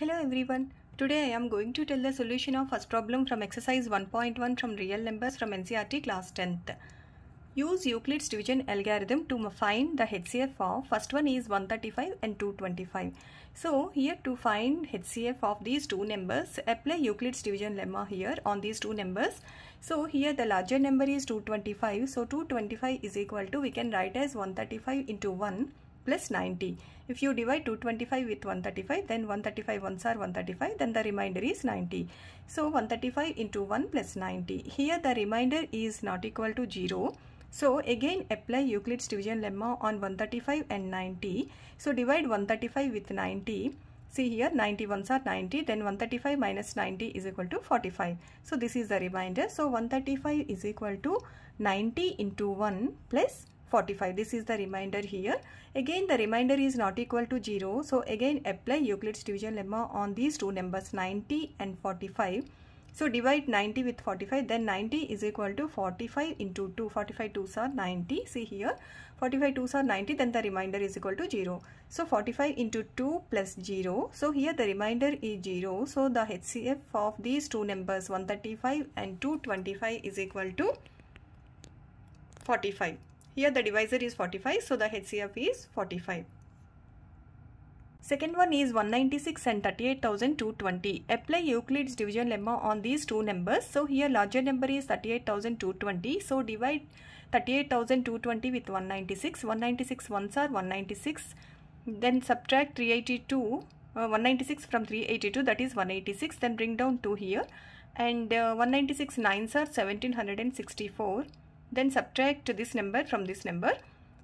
Hello everyone. Today I am going to tell the solution of first problem from exercise 1.1 from real numbers from NCRT class 10th. Use Euclid's division algorithm to find the HCF of first one is 135 and 225. So here to find HCF of these two numbers, apply Euclid's division lemma here on these two numbers. So here the larger number is 225. So 225 is equal to we can write as 135 into 1 plus 90. If you divide 225 with 135, then 135 ones are 135, then the remainder is 90. So 135 into 1 plus 90. Here the remainder is not equal to 0. So again apply Euclid's division lemma on 135 and 90. So divide 135 with 90. See here ones are 90 then 135 minus 90 is equal to 45. So this is the remainder. So 135 is equal to 90 into 1 plus 45 this is the remainder here again the remainder is not equal to 0 so again apply Euclid's division lemma on these two numbers 90 and 45 so divide 90 with 45 then 90 is equal to 45 into 2 45 2s are 90 see here 45 2s are 90 then the remainder is equal to 0 so 45 into 2 plus 0 so here the remainder is 0 so the HCF of these two numbers 135 and 225 is equal to 45 here the divisor is 45, so the HCF is 45. Second one is 196 and 38,220. Apply Euclid's division lemma on these two numbers. So here larger number is 38,220. So divide 38,220 with 196. 196 ones are 196. Then subtract 382 uh, 196 from 382 that is 186 then bring down 2 here and uh, 196 nines are 1764 then subtract this number from this number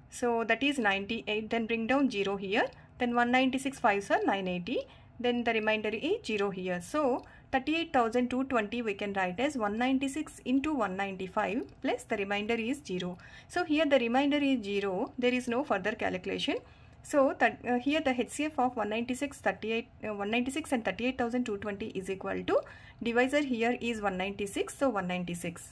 so that is 98 then bring down 0 here then 196 5s are 980 then the remainder is 0 here so 38,220 we can write as 196 into 195 plus the remainder is 0 so here the remainder is 0 there is no further calculation so that, uh, here the HCF of 196, 38, uh, 196 and 38,220 is equal to divisor here is 196 so 196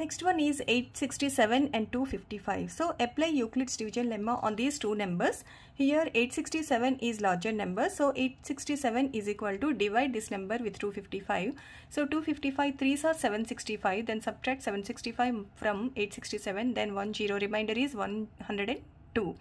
Next one is 867 and 255. So apply Euclid's division lemma on these two numbers. Here 867 is larger number. So 867 is equal to divide this number with 255. So 255 3s are 765. Then subtract 765 from 867. Then 1 0 remainder is 102.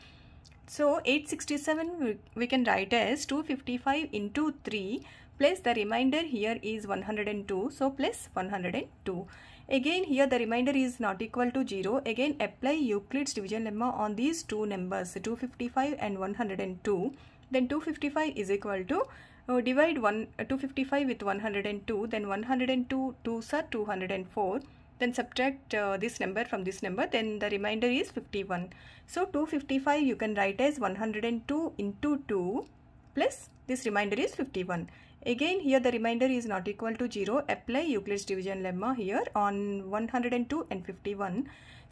So 867 we, can write as 255 into 3 plus the remainder here is 102 so plus 102. Again here the remainder is not equal to 0. Again apply Euclid's division lemma on these two numbers 255 and 102. Then 255 is equal to uh, divide 1 uh, 255 with 102 then 102 2s are 204 then subtract uh, this number from this number then the remainder is 51 so 255 you can write as 102 into 2 plus this remainder is 51 again here the remainder is not equal to 0 apply Euclid's division lemma here on 102 and 51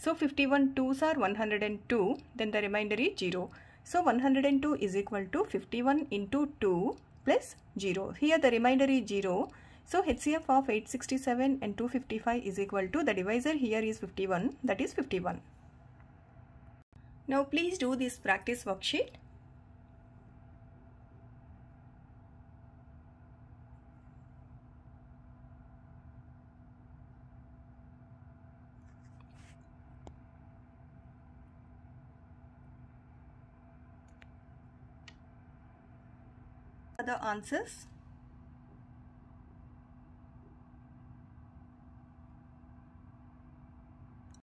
so 51 2's are 102 then the remainder is 0 so 102 is equal to 51 into 2 plus 0 here the remainder is 0 so HCF of 867 and 255 is equal to the divisor here is 51 that is 51. Now please do this practice worksheet. the answers